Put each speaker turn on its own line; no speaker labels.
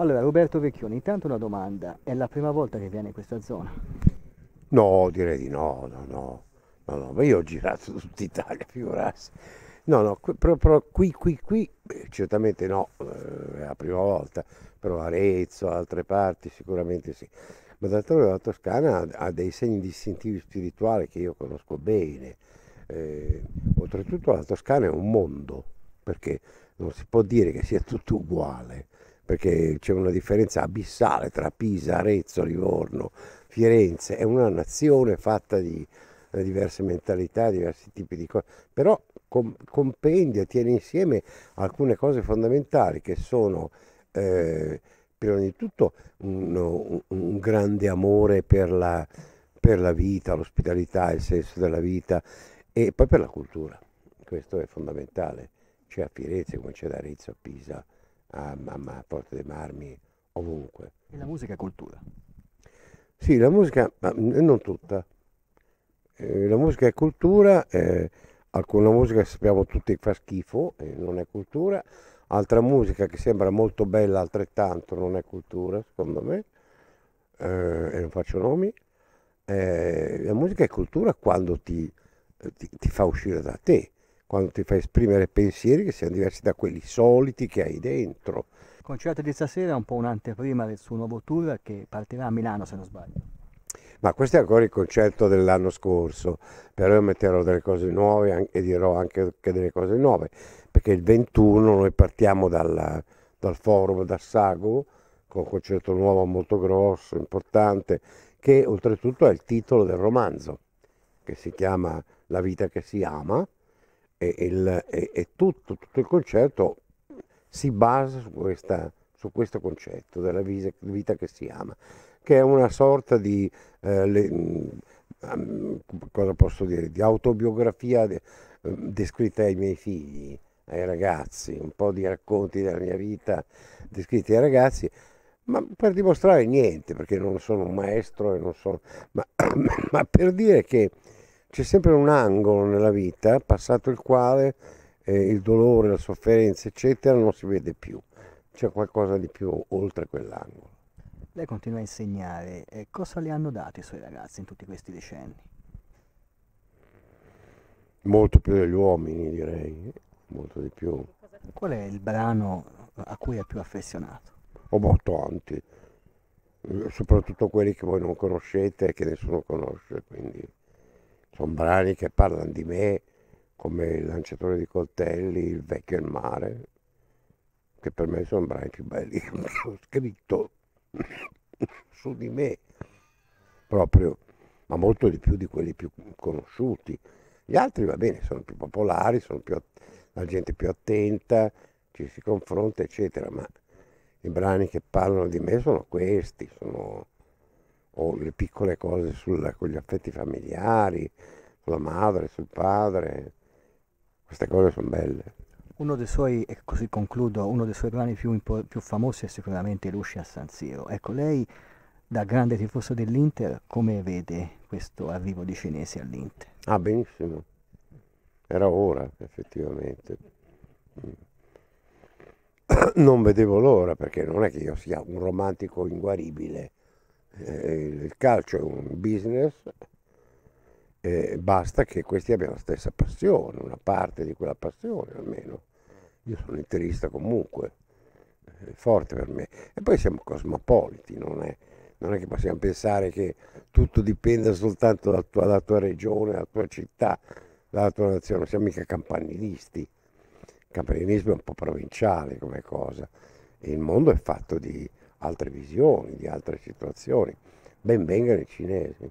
Allora, Roberto Vecchioni, intanto una domanda, è la prima volta che viene in questa zona?
No, direi di no, no, no, no, no, ma io ho girato tutta Italia, figurarsi. No, no, qui, però, però, qui, qui, qui beh, certamente no, eh, è la prima volta, però Arezzo, altre parti sicuramente sì. Ma d'altronde la Toscana ha, ha dei segni distintivi spirituali che io conosco bene. Eh, oltretutto la Toscana è un mondo, perché non si può dire che sia tutto uguale perché c'è una differenza abissale tra Pisa, Arezzo, Livorno, Firenze, è una nazione fatta di eh, diverse mentalità, diversi tipi di cose, però com- compendia, tiene insieme alcune cose fondamentali che sono eh, prima di tutto un, un, un grande amore per la, per la vita, l'ospitalità, il senso della vita e poi per la cultura, questo è fondamentale, c'è cioè a Firenze come c'è ad Arezzo, a Pisa, a, a Porta dei Marmi, ovunque.
E la musica è cultura?
Sì, la musica, ma non tutta. Eh, la musica è cultura, eh, alcuna musica sappiamo tutti che fa schifo, eh, non è cultura, altra musica che sembra molto bella altrettanto non è cultura, secondo me, eh, e non faccio nomi. Eh, la musica è cultura quando ti, ti, ti fa uscire da te, quando ti fai esprimere pensieri che siano diversi da quelli soliti che hai dentro.
Il concerto di stasera è un po' un'anteprima del suo nuovo tour che partirà a Milano se non sbaglio.
Ma questo è ancora il concerto dell'anno scorso, però io metterò delle cose nuove e dirò anche, delle cose nuove, perché il 21 noi partiamo dal, dal forum, d'Assago con un concerto nuovo molto grosso, importante, che oltretutto è il titolo del romanzo, che si chiama La vita che si ama, e, il, e, e tutto, tutto, il concerto si basa su, questa, su questo concetto della vita, vita, che si ama, che è una sorta di, eh, le, um, cosa posso dire, di autobiografia de, um, descritta ai miei figli, ai ragazzi, un po' di racconti della mia vita descritti ai ragazzi, ma per dimostrare niente, perché non sono un maestro, e non sono, ma, ma per dire che c'è sempre un angolo nella vita passato il quale eh, il dolore, la sofferenza, eccetera, non si vede più. C'è qualcosa di più oltre quell'angolo.
Lei continua a insegnare, eh, cosa le hanno dato i suoi ragazzi in tutti questi decenni?
Molto più degli uomini, direi, molto di più.
Qual è il brano a cui è più affezionato?
Ho oh, tanti, eh, soprattutto quelli che voi non conoscete e che nessuno conosce, quindi sono brani che parlano di me come il lanciatore di coltelli, il vecchio e il mare, che per me sono brani più belli che ho scritto su di me proprio, ma molto di più di quelli più conosciuti. Gli altri va bene, sono più popolari, sono più, la gente più attenta, ci si confronta, eccetera, ma i brani che parlano di me sono questi, sono o le piccole cose sul, con gli affetti familiari, sulla madre, sul padre, queste cose sono belle.
Uno dei suoi, e così concludo, uno dei suoi brani più, più famosi è sicuramente Lucia a San Siro. Ecco, lei da grande tifoso dell'Inter, come vede questo arrivo di cinesi all'Inter?
Ah, benissimo. Era ora, effettivamente. Non vedevo l'ora, perché non è che io sia un romantico inguaribile, eh, il calcio è un business e eh, basta che questi abbiano la stessa passione, una parte di quella passione almeno. Io sono interista comunque, è eh, forte per me. E poi siamo cosmopoliti, non è, non è che possiamo pensare che tutto dipenda soltanto dalla tua, dalla tua regione, dalla tua città, dalla tua nazione, non siamo mica campanilisti. Il campanilismo è un po' provinciale come cosa. il mondo è fatto di, altre visioni, di altre situazioni. Ben vengano i cinesi.